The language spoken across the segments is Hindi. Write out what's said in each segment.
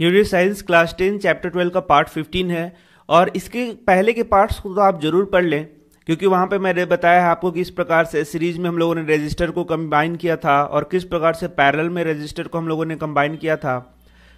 Unit science class ten chapter twelve का पार्ट फिफ्टीन है और इसके पहले के पार्ट्स को तो आप जरूर पढ़ लें क्योंकि वहाँ पे मैंने बताया है आपको किस प्रकार से सीरीज में हम लोगों ने रजिस्टर को कंबाइन किया था और किस प्रकार से पैरल में रजिस्टर को हम लोगों ने कंबाइन किया था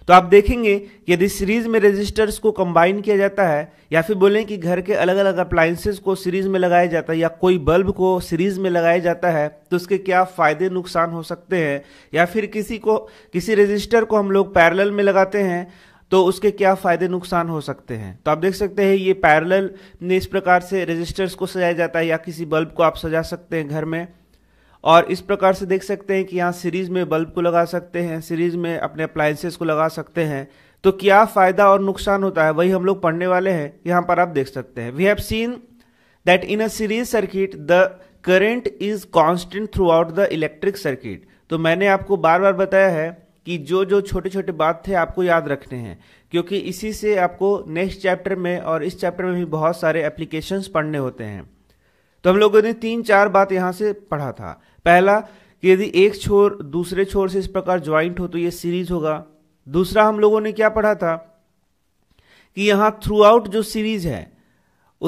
तो आप देखेंगे कि यदि सीरीज में रेजिस्टर्स को कंबाइन किया जाता है या फिर बोलें कि घर के अलग अलग अप्लाइंसेस को सीरीज में लगाया जाता है या कोई बल्ब को सीरीज में लगाया जाता है तो उसके क्या फ़ायदे नुकसान हो सकते हैं या फिर किसी को किसी रजिस्टर को हम लोग पैरल में लगाते हैं तो उसके क्या फ़ायदे नुकसान हो सकते हैं तो आप देख सकते हैं ये पैरल में इस प्रकार से रजिस्टर्स को सजाया जाता है या किसी बल्ब को आप सजा सकते हैं घर में और इस प्रकार से देख सकते हैं कि यहाँ सीरीज में बल्ब को लगा सकते हैं सीरीज में अपने अप्लायंसेस को लगा सकते हैं तो क्या फ़ायदा और नुकसान होता है वही हम लोग पढ़ने वाले हैं यहाँ पर आप देख सकते हैं we have seen that in a series circuit the current is constant throughout the electric circuit तो मैंने आपको बार बार बताया है कि जो जो छोटे छोटे बात थे आपको याद रखने हैं क्योंकि इसी से आपको नेक्स्ट चैप्टर में और इस चैप्टर में भी बहुत सारे एप्लीकेशंस पढ़ने होते हैं तो हम लोगों ने तीन चार बात यहाँ से पढ़ा था पहला कि यदि एक छोर दूसरे छोर से इस प्रकार ज्वाइंट हो तो ये सीरीज होगा दूसरा हम लोगों ने क्या पढ़ा था कि यहां थ्रू आउट जो सीरीज है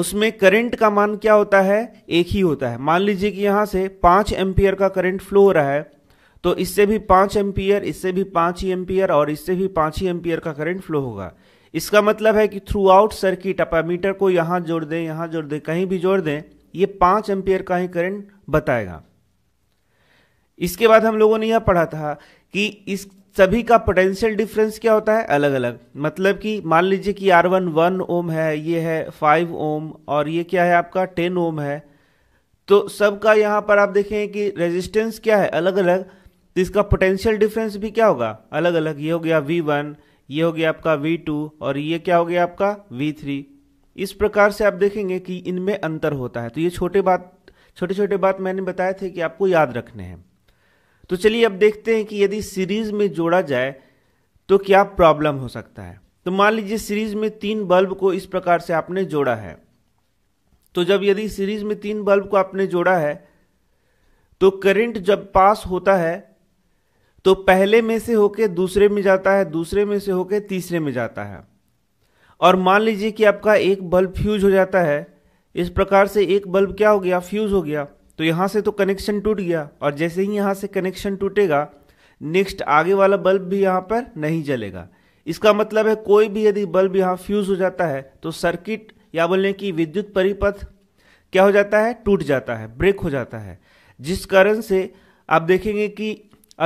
उसमें करंट का मान क्या होता है एक ही होता है मान लीजिए कि यहां से पांच एम्पियर का करंट फ्लो हो रहा है तो इससे भी पांच एम्पियर इससे भी पांच ही एम्पियर और इससे भी पांच ही एम्पियर का करंट फ्लो होगा इसका मतलब है कि थ्रू आउट सर्किट आप मीटर को यहां जोड़ दें यहां जोड़ दें कहीं भी जोड़ दें ये पांच एम्पियर का ही करंट बताएगा इसके बाद हम लोगों ने यह पढ़ा था कि इस सभी का पोटेंशियल डिफरेंस क्या होता है अलग अलग मतलब कि मान लीजिए कि आर वन वन ओम है ये है फाइव ओम और ये क्या है आपका टेन ओम है तो सबका यहाँ पर आप देखें कि रेजिस्टेंस क्या है अलग अलग तो इसका पोटेंशियल डिफरेंस भी क्या होगा अलग अलग ये हो गया वी वन ये हो गया आपका वी टू और ये क्या हो गया आपका वी थ्री इस प्रकार से आप देखेंगे कि इनमें अंतर होता है तो ये छोटे बात छोटे छोटे बात मैंने बताए थे कि आपको याद रखने हैं तो चलिए अब देखते हैं कि यदि सीरीज में जोड़ा जाए तो क्या प्रॉब्लम हो सकता है तो मान लीजिए सीरीज में तीन बल्ब को इस प्रकार से आपने जोड़ा है तो जब यदि सीरीज में तीन बल्ब को आपने जोड़ा है तो करंट जब पास होता है तो पहले में से होके दूसरे में जाता है दूसरे में से होके तीसरे में जाता है और मान लीजिए कि आपका एक बल्ब फ्यूज हो जाता है इस प्रकार से एक बल्ब क्या हो गया फ्यूज हो गया तो यहाँ से तो कनेक्शन टूट गया और जैसे ही यहाँ से कनेक्शन टूटेगा नेक्स्ट आगे वाला बल्ब भी यहाँ पर नहीं जलेगा इसका मतलब है कोई भी यदि बल्ब यहाँ फ्यूज़ हो जाता है तो सर्किट या बोलने कि विद्युत परिपथ क्या हो जाता है टूट जाता है ब्रेक हो जाता है जिस कारण से आप देखेंगे कि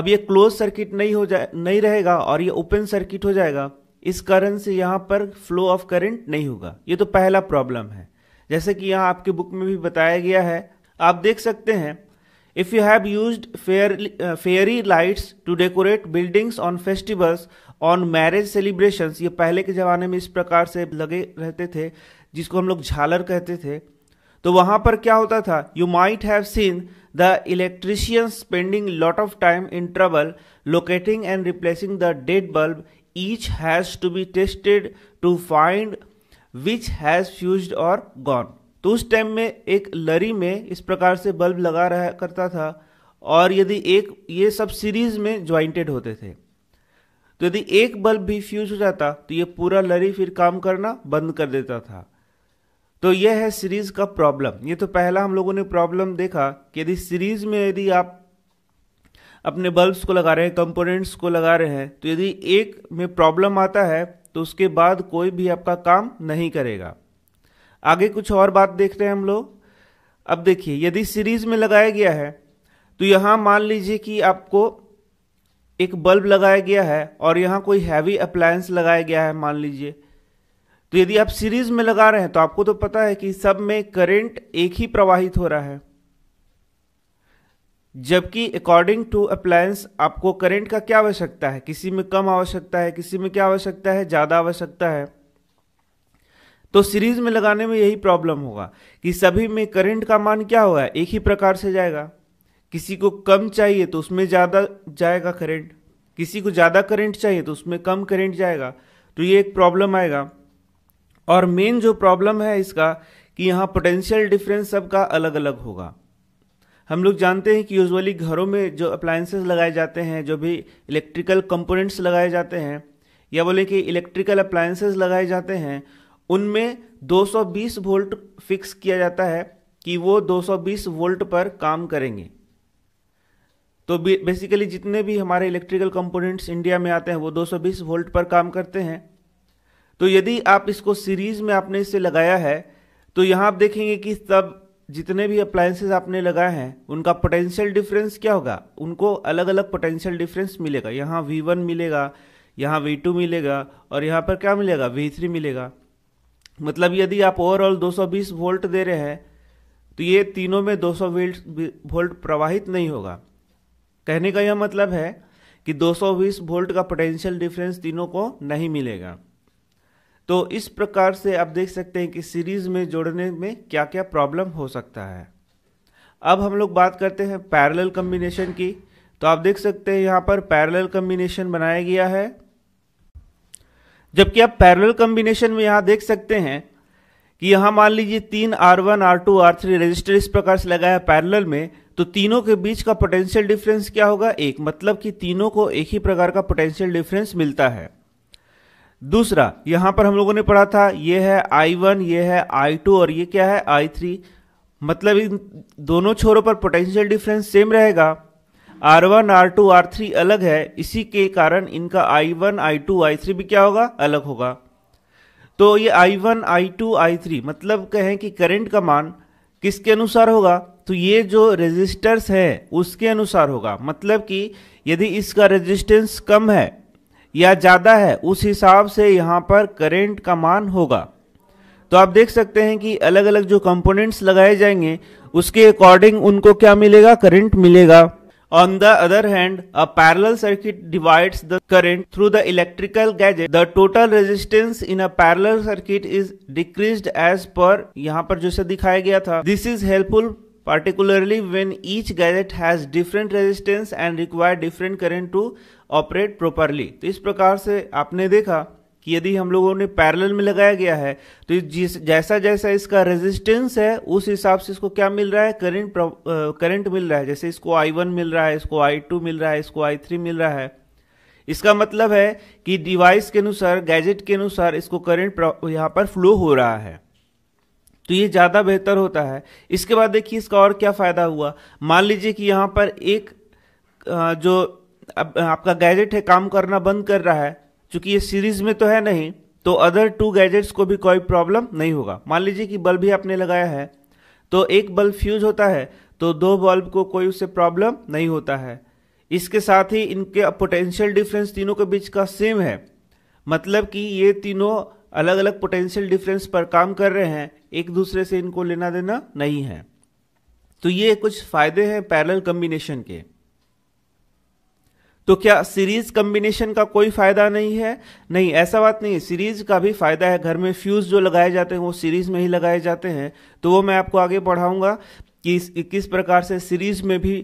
अब ये क्लोज सर्किट नहीं हो जाए नहीं रहेगा और ये ओपन सर्किट हो जाएगा इस कारण से यहाँ पर फ्लो ऑफ करंट नहीं होगा ये तो पहला प्रॉब्लम है जैसे कि यहाँ आपके बुक में भी बताया गया है आप देख सकते हैं if you have use fairy, fairy lights to decorate buildings on festivals on marriage celebration ये पहले के ज़माने में इस प्रकार से लगे रहते थे जिसको हम लोग झालर कहते थे तो वहां पर क्या होता था you might have seen the electricians spending lot of time in trouble locating and replacing the dead bulb each has to be tested to find which has fuse और गॉन तो उस टाइम में एक लरी में इस प्रकार से बल्ब लगा रहा करता था और यदि एक ये सब सीरीज में ज्वाइंटेड होते थे तो यदि एक बल्ब भी फ्यूज हो जाता तो ये पूरा लरी फिर काम करना बंद कर देता था तो यह है सीरीज का प्रॉब्लम ये तो पहला हम लोगों ने प्रॉब्लम देखा कि यदि सीरीज में यदि आप अपने बल्ब्स को लगा रहे हैं कंपोनेंट्स को लगा रहे हैं तो यदि एक में प्रॉब्लम आता है तो उसके बाद कोई भी आपका काम नहीं करेगा आगे कुछ और बात देख रहे हैं हम लोग अब देखिए यदि सीरीज में लगाया गया है तो यहाँ मान लीजिए कि आपको एक बल्ब लगाया गया है और यहाँ कोई हैवी अप्लायंस लगाया गया है मान लीजिए तो यदि आप सीरीज में लगा रहे हैं तो आपको तो पता है कि सब में करंट एक ही प्रवाहित हो रहा है जबकि अकॉर्डिंग टू अप्लायंस आपको करंट का क्या आवश्यकता है किसी में कम आवश्यकता है किसी में क्या आवश्यकता है ज़्यादा आवश्यकता है तो सीरीज में लगाने में यही प्रॉब्लम होगा कि सभी में करंट का मान क्या होगा एक ही प्रकार से जाएगा किसी को कम चाहिए तो उसमें ज़्यादा जाएगा करंट किसी को ज़्यादा करंट चाहिए तो उसमें कम करंट जाएगा तो ये एक प्रॉब्लम आएगा और मेन जो प्रॉब्लम है इसका कि यहाँ पोटेंशियल डिफरेंस सबका अलग अलग होगा हम लोग जानते हैं कि यूजुअली घरों में जो अप्लायंसेस लगाए जाते हैं जो भी इलेक्ट्रिकल कंपोनेंट्स लगाए जाते हैं या बोले कि इलेक्ट्रिकल अप्लायंसेस लगाए जाते हैं उनमें 220 वोल्ट फिक्स किया जाता है कि वो 220 वोल्ट पर काम करेंगे तो बेसिकली जितने भी हमारे इलेक्ट्रिकल कंपोनेंट्स इंडिया में आते हैं वो 220 वोल्ट पर काम करते हैं तो यदि आप इसको सीरीज में आपने इसे लगाया है तो यहाँ आप देखेंगे कि सब जितने भी अप्लायंसेज आपने लगाए हैं उनका पोटेंशियल डिफरेंस क्या होगा उनको अलग अलग पोटेंशियल डिफरेंस मिलेगा यहाँ वी मिलेगा यहाँ वी मिलेगा और यहाँ पर क्या मिलेगा वी मिलेगा मतलब यदि आप ओवरऑल 220 वोल्ट दे रहे हैं तो ये तीनों में 200 सौ वोल्ट प्रवाहित नहीं होगा कहने का यह मतलब है कि 220 वोल्ट का पोटेंशियल डिफरेंस तीनों को नहीं मिलेगा तो इस प्रकार से आप देख सकते हैं कि सीरीज में जोड़ने में क्या क्या प्रॉब्लम हो सकता है अब हम लोग बात करते हैं पैरेलल कम्बिनेशन की तो आप देख सकते हैं यहाँ पर पैरेलल कम्बिनेशन बनाया गया है जबकि आप पैरेलल कॉम्बिनेशन में यहां देख सकते हैं कि यहां मान लीजिए तीन R one R two R three register इस प्रकार से लगा है पैरेलल में तो तीनों के बीच का पोटेंशियल डिफरेंस क्या होगा एक मतलब कि तीनों को एक ही प्रकार का पोटेंशियल डिफरेंस मिलता है दूसरा यहां पर हम लोगों ने पढ़ा था ये है आई वन ये है आई टू और ये क्या है आई थ्री मतलब इन दोनों छोरों पर पोटेंशियल डिफरेंस सेम रहेगा R one R two R three अलग है इसी के कारण इनका I one I two I three भी क्या होगा अलग होगा तो ये I one I two I three मतलब कहें कि करंट का मान किसके अनुसार होगा तो ये जो रेजिस्टर्स है उसके अनुसार होगा मतलब कि यदि इसका रेजिस्टेंस कम है या ज़्यादा है उस हिसाब से यहाँ पर करंट का मान होगा तो आप देख सकते हैं कि अलग अलग जो कंपोनेंट्स लगाए जाएंगे उसके अकॉर्डिंग उनको क्या मिलेगा करंट मिलेगा On the other hand, a parallel circuit divides the current through the electrical gadget. The total resistance in a parallel circuit is decreased as per यहाँ पर जैसे दिखाया गया था This is helpful particularly when each gadget has different resistance and require different current to operate properly. तो इस प्रकार से आपने देखा कि यदि हम लोगों ने पैरेलल में लगाया गया है तो जिस जैसा जैसा इसका रेजिस्टेंस है उस हिसाब से इसको क्या मिल रहा है करंट करंट मिल रहा है जैसे इसको आई वन मिल रहा है इसको आई टू मिल रहा है इसको आई थ्री मिल रहा है इसका मतलब है कि डिवाइस के अनुसार गैजेट के अनुसार इसको करंट यहाँ पर फ्लो हो रहा है तो ये ज़्यादा बेहतर होता है इसके बाद देखिए इसका और क्या फ़ायदा हुआ मान लीजिए कि यहाँ पर एक जो अब आपका गैजेट है काम करना बंद कर रहा है चूंकि ये सीरीज में तो है नहीं तो अदर टू गैजेट्स को भी कोई प्रॉब्लम नहीं होगा मान लीजिए कि बल्ब ही आपने लगाया है तो एक बल्ब फ्यूज होता है तो दो बल्ब को कोई उससे प्रॉब्लम नहीं होता है इसके साथ ही इनके पोटेंशियल डिफरेंस तीनों के बीच का सेम है मतलब कि ये तीनों अलग अलग पोटेंशियल डिफरेंस पर काम कर रहे हैं एक दूसरे से इनको लेना देना नहीं है तो ये कुछ फायदे हैं पैरल कम्बिनेशन के तो क्या सीरीज कम्बिनेशन का कोई फायदा नहीं है नहीं ऐसा बात नहीं सीरीज का भी फायदा है घर में फ्यूज जो लगाए जाते हैं वो सीरीज में ही लगाए जाते हैं तो वो मैं आपको आगे पढ़ाऊंगा कि किस प्रकार से सीरीज में भी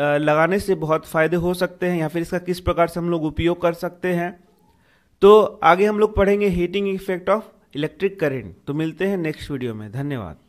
लगाने से बहुत फायदे हो सकते हैं या फिर इसका किस प्रकार से हम लोग उपयोग कर सकते हैं तो आगे हम लोग पढ़ेंगे heating effect of electric current तो मिलते हैं नेक्स्ट वीडियो में धन्यवाद